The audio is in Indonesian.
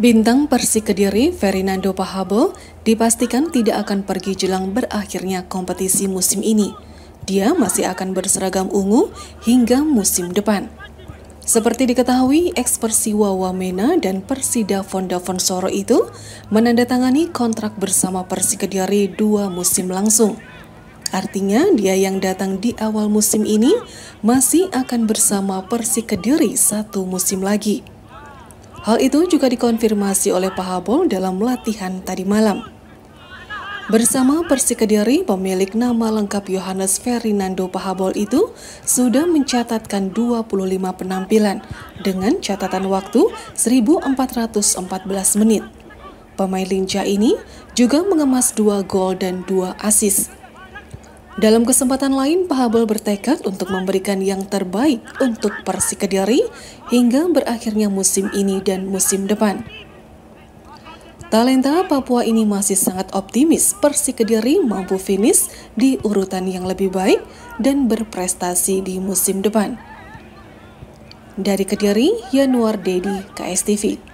Bintang Persi Kediri Fernando Pahabo dipastikan tidak akan pergi jelang berakhirnya kompetisi musim ini. Dia masih akan berseragam ungu hingga musim depan. Seperti diketahui, eks Persiwa Wamena dan Persida Fonda Fonsoro itu menandatangani kontrak bersama Persi Kediri dua musim langsung. Artinya, dia yang datang di awal musim ini masih akan bersama Persi Kediri satu musim lagi. Hal itu juga dikonfirmasi oleh Pahabol dalam latihan tadi malam. Bersama Kediri, pemilik nama lengkap Yohanes Ferinando Pahabol itu sudah mencatatkan 25 penampilan dengan catatan waktu 1414 menit. Pemain lincah ini juga mengemas dua gol dan dua assist. Dalam kesempatan lain, Pahabel bertekad untuk memberikan yang terbaik untuk Persik Kediri hingga berakhirnya musim ini dan musim depan. Talenta Papua ini masih sangat optimis Persik Kediri mampu finish di urutan yang lebih baik dan berprestasi di musim depan. Dari Kediri, Yanuar Dedi, KSTV.